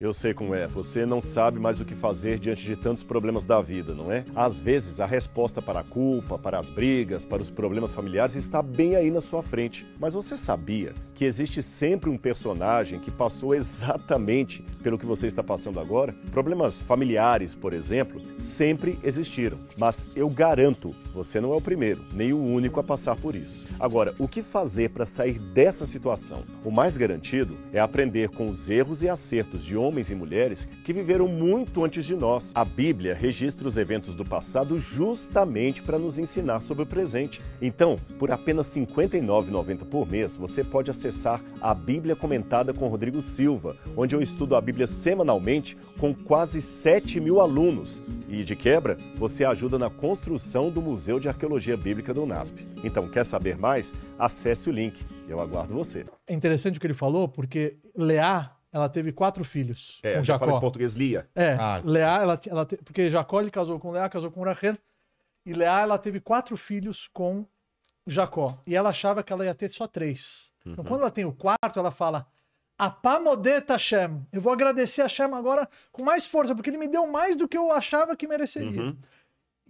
Eu sei como é, você não sabe mais o que fazer diante de tantos problemas da vida, não é? Às vezes, a resposta para a culpa, para as brigas, para os problemas familiares está bem aí na sua frente. Mas você sabia que existe sempre um personagem que passou exatamente pelo que você está passando agora? Problemas familiares, por exemplo, sempre existiram. Mas eu garanto, você não é o primeiro, nem o único a passar por isso. Agora, o que fazer para sair dessa situação? O mais garantido é aprender com os erros e acertos de onde homens e mulheres que viveram muito antes de nós. A Bíblia registra os eventos do passado justamente para nos ensinar sobre o presente. Então, por apenas R$ 59,90 por mês, você pode acessar a Bíblia Comentada com Rodrigo Silva, onde eu estudo a Bíblia semanalmente com quase 7 mil alunos. E, de quebra, você ajuda na construção do Museu de Arqueologia Bíblica do NASP. Então, quer saber mais? Acesse o link. Eu aguardo você. É interessante o que ele falou, porque Leá ela teve quatro filhos é, com Jacó. Fala em português, Lia. É, ah. Leá, ela, ela te... porque Jacó ele casou com Leá, casou com Rachel, e Leá ela teve quatro filhos com Jacó. E ela achava que ela ia ter só três. Então, uhum. Então quando ela tem o quarto, ela fala, Apamodet Hashem. Eu vou agradecer a Hashem agora com mais força, porque ele me deu mais do que eu achava que mereceria. Uhum.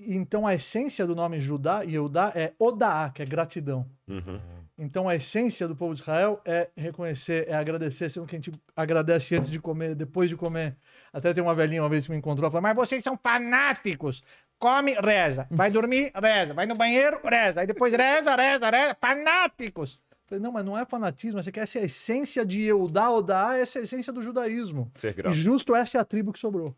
Então a essência do nome Judá e Eudá é Odaá, que é gratidão. Uhum. Então a essência do povo de Israel é reconhecer, é agradecer, sendo que a gente agradece antes de comer, depois de comer. Até tem uma velhinha uma vez que me encontrou, falou: "Mas vocês são fanáticos. Come, reza, vai dormir, reza, vai no banheiro, reza, aí depois reza, reza, reza, fanáticos". Falei, não, mas não é fanatismo, essa aqui, essa é a essência de Eudá, Odá, essa é a essência do judaísmo. E justo essa é a tribo que sobrou.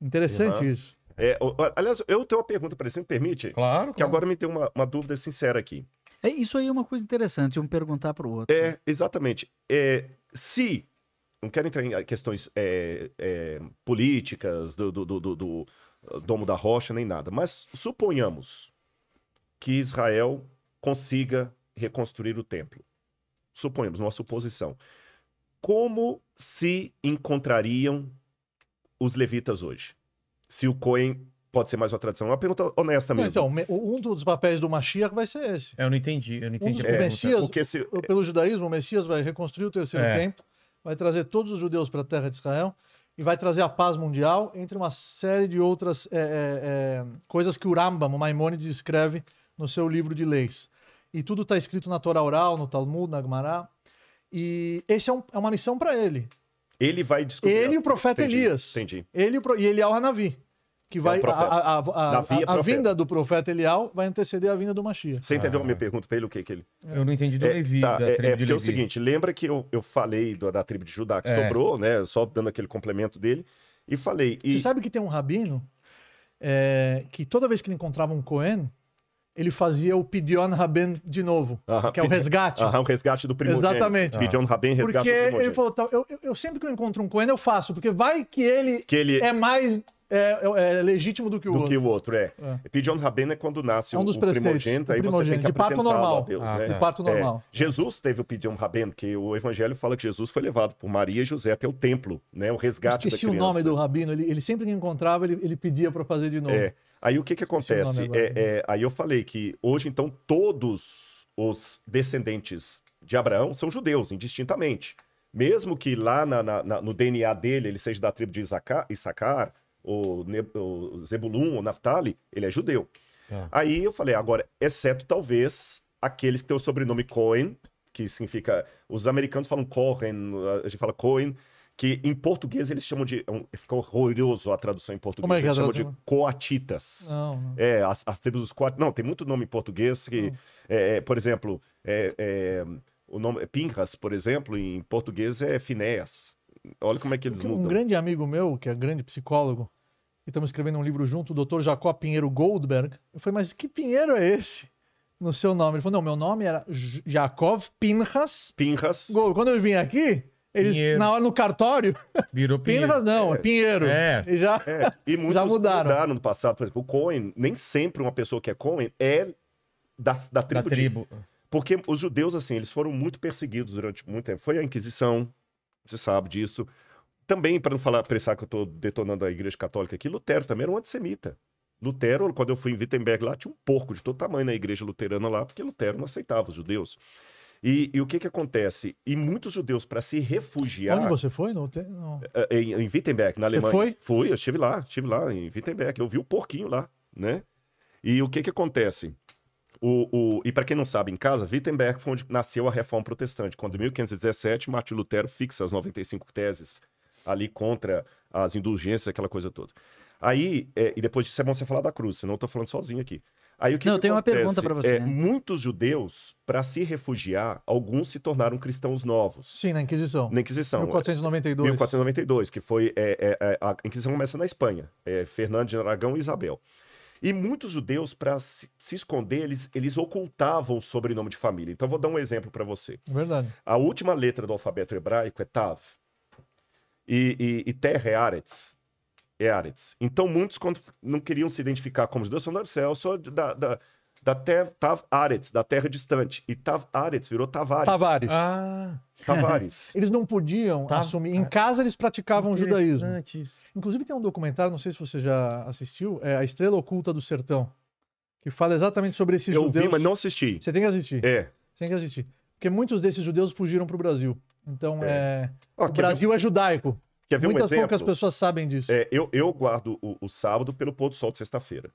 Interessante uhum. isso. É, aliás, eu tenho uma pergunta para você, me permite? Claro. Que claro. agora me tem uma, uma dúvida sincera aqui. É, isso aí é uma coisa interessante, um perguntar para o outro. É, né? exatamente. É, se. Não quero entrar em eh, questões é, é, políticas do, do, do, do, do Domo da Rocha nem nada, mas suponhamos que Israel consiga reconstruir o templo. Suponhamos, uma suposição. Como se encontrariam os levitas hoje? Se o Cohen pode ser mais uma tradição. É uma pergunta honesta mesmo. Então, um dos papéis do Mashiach vai ser esse. Eu não entendi, eu não entendi. Um dos, é, Messias, porque se... pelo judaísmo, o Messias vai reconstruir o terceiro é. templo, vai trazer todos os judeus para a terra de Israel e vai trazer a paz mundial, entre uma série de outras é, é, é coisas que o Rambam, o Maimonides, escreve no seu livro de leis. E tudo está escrito na Torá oral, no Talmud, na Gemara. E esse é, um, é uma missão para ele. Ele vai descobrir. Ele e o profeta entendi, Elias. Entendi. Ele e, o, e ele é o Hanavi que é vai é a, a, a, a, vinda do profeta Elial vai anteceder a vinda do Machia. Você entendeu ah. a minha pergunta para ele o que, que ele? Eu não entendi do é, Levi, tá, é, é, porque é o seguinte, lembra que eu, eu falei do, da tribo de Judá que é. sobrou, né? Só dando aquele complemento dele e falei. E... Você sabe que tem um rabino é, que toda vez que ele encontrava um Cohen, ele fazia o Pidion Raben de novo, que é o resgate. o resgate do primogênito. Exatamente. Pidion Raben, resgate porque do primogênito. Porque ele falou, tá, eu, eu, sempre que eu encontro um Cohen, eu faço, porque vai que ele, que ele... é mais é, é, é, legítimo do que o do outro. que o outro, é. é. Pidion Rabena é quando nasce é um dos o, primogênito, o primogênito, aí você tem que de parto normal. Deus, ah, né? De parto é. normal. Jesus teve o Pidion Rabena, que o evangelho fala que Jesus foi levado por Maria e José até o templo, né? O resgate Esqueci da criança. o nome do rabino, ele, ele sempre que encontrava, ele, ele pedia para fazer de novo. É. Aí o que que acontece? aí eu falei que hoje, então, todos os descendentes de Abraão são judeus, indistintamente. Mesmo que lá na, na, no DNA dele ele seja da tribo de Isaacar, o, ne o Zebulun, o Naftali, ele é judeu. É. Aí eu falei, agora, exceto talvez aqueles que têm o sobrenome Cohen, que significa. Os americanos falam Cohen, a gente fala Cohen, que em português eles chamam de. É Ficou horroroso a tradução em português. Como é que é eles chamam de coatitas. Não, É, as, as tribos dos coatitas. Não, tem muito nome em português que. É, é, por exemplo, é, é o nome Pinhas, por exemplo, em português é Finéas. Olha como é que eles um mudam. Um grande amigo meu, que é grande psicólogo, e estamos escrevendo um livro junto, o Dr. Jacó Pinheiro Goldberg. Eu falei, mas que Pinheiro é esse? No seu nome. Ele falou, não, meu nome era Jacob Pinhas. Pinhas. Quando eu vim aqui, eles, na hora no cartório. Virou Pinhas não, é, é Pinheiro. É. E já, é. E muitos já mudaram. mudaram no passado. Por exemplo, o Cohen, nem sempre uma pessoa que é Cohen é da, da tribo. Da de... tribo. Porque os judeus, assim, eles foram muito perseguidos durante muito tempo. Foi a Inquisição, você sabe disso também, para não falar, pensar que eu estou detonando a igreja católica aqui, Lutero também era um antissemita. Lutero, quando eu fui em Wittenberg lá, tinha um porco de todo tamanho na igreja luterana lá, porque Lutero não aceitava os judeus. E, e o que que acontece? E muitos judeus, para se refugiar... Onde você foi? Não tem, é, não. É, em, em Wittenberg, na Alemanha. Você foi? Fui, eu estive lá, estive lá em Wittenberg. Eu vi o porquinho lá, né? E o que que acontece? O, o, e para quem não sabe, em casa, Wittenberg foi onde nasceu a reforma protestante, quando em 1517 Martin Lutero fixa as 95 teses ali contra as indulgências, aquela coisa toda. Aí, é, e depois disso é bom você falar da cruz, senão eu tô falando sozinho aqui. Aí o que Não, que tenho uma pergunta para você. É, né? Muitos judeus, para se refugiar, alguns se tornaram cristãos novos. Sim, na Inquisição. Na Inquisição. 1492. É. 1492, que foi. É, é, é, a Inquisição começa na Espanha. É, Fernando de Aragão e Isabel. E muitos judeus, para se, se, esconder, eles, eles ocultavam o sobrenome de família. Então, vou dar um exemplo para você. Verdade. A última letra do alfabeto hebraico é Tav e, e, e terra é Aretz. É Aretz. Então muitos, quando não queriam se identificar como judeus, falaram, é, eu sou da, da, da terra, Tav Aretz, da terra distante. E Tav Aretz virou Tavares. Tavares. Ah. Tavares. eles não podiam Tav... Tá. assumir. Em casa eles praticavam o judaísmo. Isso. Inclusive tem um documentário, não sei se você já assistiu, é A Estrela Oculta do Sertão, que fala exatamente sobre esses eu judeus. Eu vi, mas não assisti. Você tem que assistir. É. Você tem que assistir. Porque muitos desses judeus fugiram para o Brasil. Então, é. é... Ó, o Brasil ver... é judaico. Quer ver Muitas um poucas pessoas sabem disso. É, eu, eu guardo o, o sábado pelo pôr do sol de sexta-feira.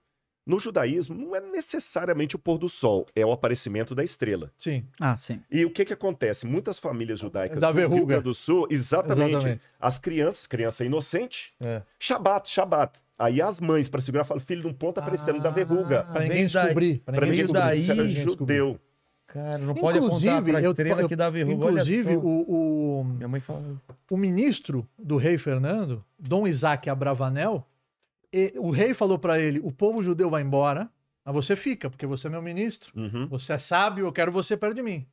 No judaísmo, não é necessariamente o pôr do sol, é o aparecimento da estrela. Sim. Ah, sim. E o que que acontece? Muitas famílias judaicas da do verruga. Rio Grande do Sul, exatamente, exatamente. as crianças, criança inocente, é. Shabat, Shabat. Aí as mães, para segurar, falam, filho, não ponta para aparecendo estrela da ah, verruga. Para ninguém verdade. descobrir. Para ninguém, ninguém, descobrir. Daí... Isso judeu. Descobrir. Cara, não inclusive, pode apontar para a estrela que dá verruga. Inclusive, o, o, Minha mãe fala... o ministro do rei Fernando, Dom Isaac Abravanel, e, o rei falou para ele, o povo judeu vai embora, mas você fica, porque você é meu ministro, uhum. você é sábio, eu quero você perto de mim.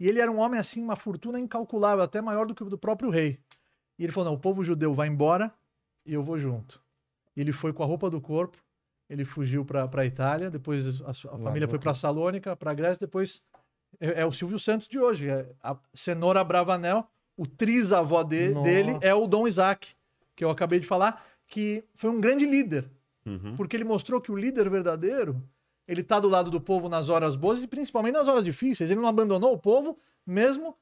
E ele era um homem assim, uma fortuna incalculável, até maior do que o do próprio rei. E ele falou: não, o povo judeu vai embora e eu vou junto. E ele foi com a roupa do corpo, ele fugiu para a Itália, depois a, a família foi para Salônica, para a Grécia, depois é, é o Silvio Santos de hoje. É a cenoura Bravanel, o trisavó de, dele é o Dom Isaac, que eu acabei de falar, que foi um grande líder. Uhum. Porque ele mostrou que o líder verdadeiro, ele tá do lado do povo nas horas boas e principalmente nas horas difíceis. Ele não abandonou o povo, mesmo